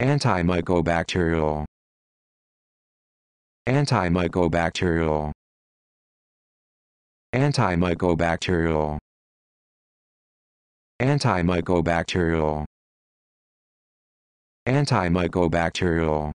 antimicrobacterial antimicrobacterial antimicrobacterial antimicrobacterial antimicrobacterial